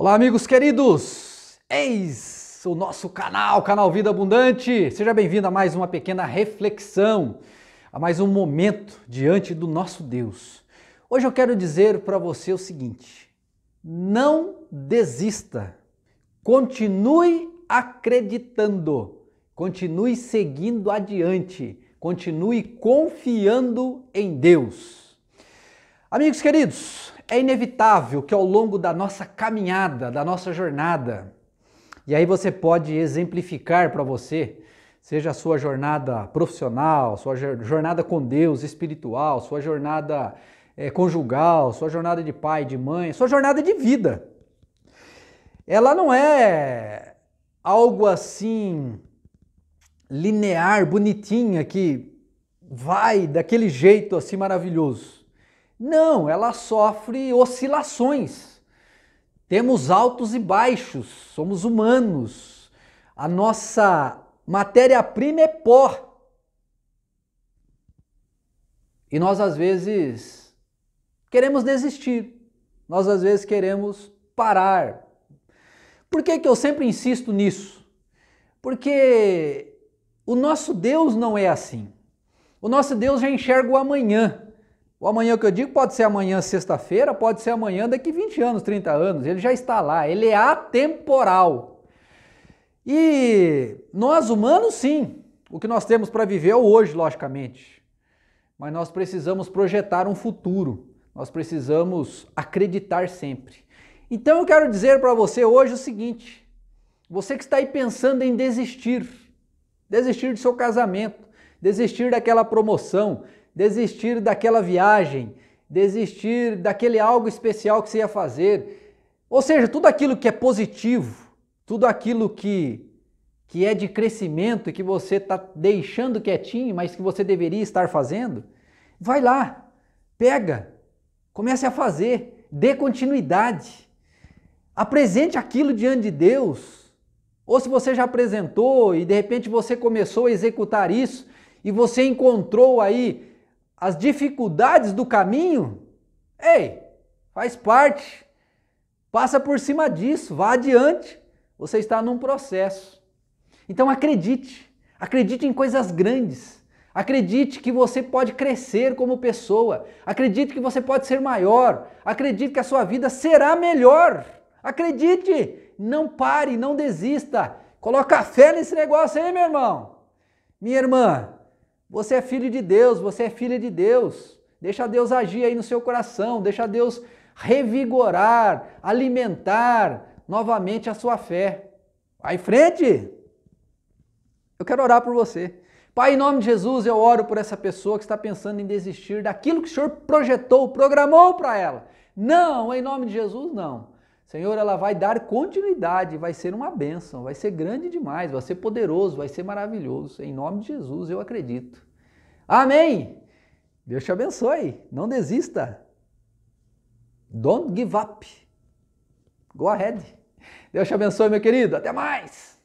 Olá, amigos queridos! Eis o nosso canal, Canal Vida Abundante! Seja bem-vindo a mais uma pequena reflexão, a mais um momento diante do nosso Deus. Hoje eu quero dizer para você o seguinte: não desista, continue acreditando, continue seguindo adiante, continue confiando em Deus. Amigos queridos, é inevitável que ao longo da nossa caminhada, da nossa jornada, e aí você pode exemplificar para você, seja a sua jornada profissional, sua jornada com Deus, espiritual, sua jornada é, conjugal, sua jornada de pai, de mãe, sua jornada de vida. Ela não é algo assim linear, bonitinha, que vai daquele jeito assim maravilhoso. Não, ela sofre oscilações. Temos altos e baixos, somos humanos. A nossa matéria-prima é pó. E nós às vezes queremos desistir. Nós às vezes queremos parar. Por que, que eu sempre insisto nisso? Porque o nosso Deus não é assim. O nosso Deus já enxerga o amanhã. O amanhã que eu digo pode ser amanhã, sexta-feira, pode ser amanhã daqui 20 anos, 30 anos, ele já está lá, ele é atemporal. E nós humanos, sim, o que nós temos para viver é o hoje, logicamente. Mas nós precisamos projetar um futuro, nós precisamos acreditar sempre. Então eu quero dizer para você hoje o seguinte: você que está aí pensando em desistir, desistir do seu casamento, desistir daquela promoção, desistir daquela viagem, desistir daquele algo especial que você ia fazer. Ou seja, tudo aquilo que é positivo, tudo aquilo que, que é de crescimento e que você está deixando quietinho, mas que você deveria estar fazendo, vai lá, pega, comece a fazer, dê continuidade. Apresente aquilo diante de Deus. Ou se você já apresentou e de repente você começou a executar isso e você encontrou aí as dificuldades do caminho, ei, faz parte. Passa por cima disso, vá adiante. Você está num processo. Então acredite. Acredite em coisas grandes. Acredite que você pode crescer como pessoa. Acredite que você pode ser maior. Acredite que a sua vida será melhor. Acredite. Não pare, não desista. Coloca fé nesse negócio aí, meu irmão. Minha irmã, você é filho de Deus, você é filha de Deus. Deixa Deus agir aí no seu coração, deixa Deus revigorar, alimentar novamente a sua fé. Vai em frente! Eu quero orar por você. Pai, em nome de Jesus, eu oro por essa pessoa que está pensando em desistir daquilo que o Senhor projetou, programou para ela. Não, em nome de Jesus, não. Senhor, ela vai dar continuidade, vai ser uma bênção, vai ser grande demais, vai ser poderoso, vai ser maravilhoso. Em nome de Jesus, eu acredito. Amém! Deus te abençoe. Não desista. Don't give up. Go ahead. Deus te abençoe, meu querido. Até mais!